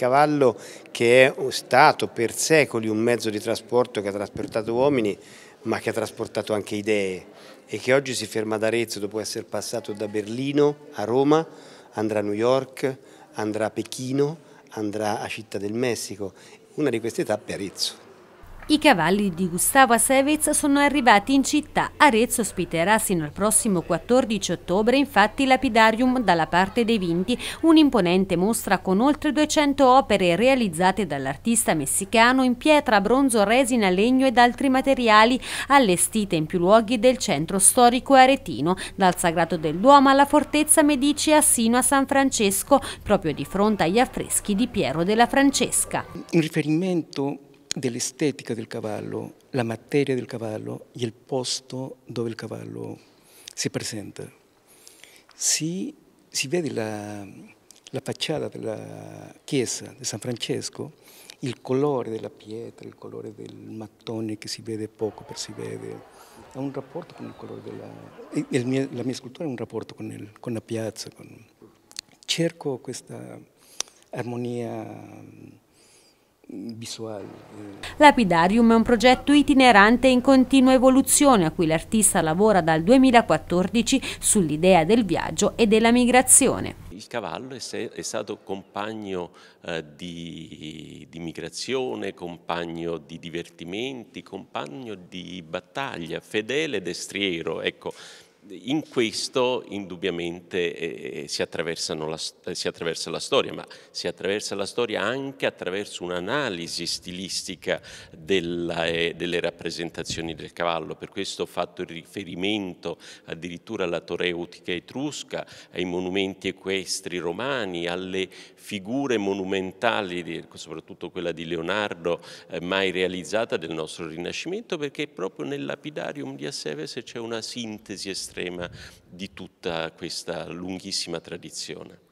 cavallo che è stato per secoli un mezzo di trasporto che ha trasportato uomini ma che ha trasportato anche idee e che oggi si ferma ad Arezzo dopo essere passato da Berlino a Roma, andrà a New York, andrà a Pechino, andrà a Città del Messico. Una di queste tappe è Arezzo. I cavalli di Gustavo Asevez sono arrivati in città. Arezzo ospiterà sino al prossimo 14 ottobre infatti l'Apidarium dalla parte dei vinti, un'imponente mostra con oltre 200 opere realizzate dall'artista messicano in pietra, bronzo, resina, legno ed altri materiali, allestite in più luoghi del centro storico aretino, dal Sagrato del Duomo alla Fortezza Medicea sino a San Francesco, proprio di fronte agli affreschi di Piero della Francesca. Un riferimento dell'estetica del cavallo, la materia del cavallo e il posto dove il cavallo si presenta. Si, si vede la, la facciata della chiesa di San Francesco, il colore della pietra, il colore del mattone che si vede poco per si vede, ha un rapporto con il colore della... Mio, la mia scultura ha un rapporto con, il, con la piazza. Con... cerco questa armonia visuale. Eh. Lapidarium è un progetto itinerante in continua evoluzione a cui l'artista lavora dal 2014 sull'idea del viaggio e della migrazione. Il cavallo è, stato compagno eh, di, di migrazione, compagno di divertimenti, compagno di battaglia, fedele destriero. Ecco, in questo indubbiamente eh, eh si, la, eh, si, attraversa la storia, ma si attraversa la storia anche attraverso un'analisi stilistica della, eh, delle rappresentazioni del cavallo. Per questo ho fatto il riferimento addirittura alla toreutica etrusca, ai monumenti equestri romani, alle figure monumentali, soprattutto quella di Leonardo, eh, mai realizzata del nostro Rinascimento, perché proprio nel lapidarium di Aseves c'è una sintesi estrema estrema di tutta questa lunghissima tradizione.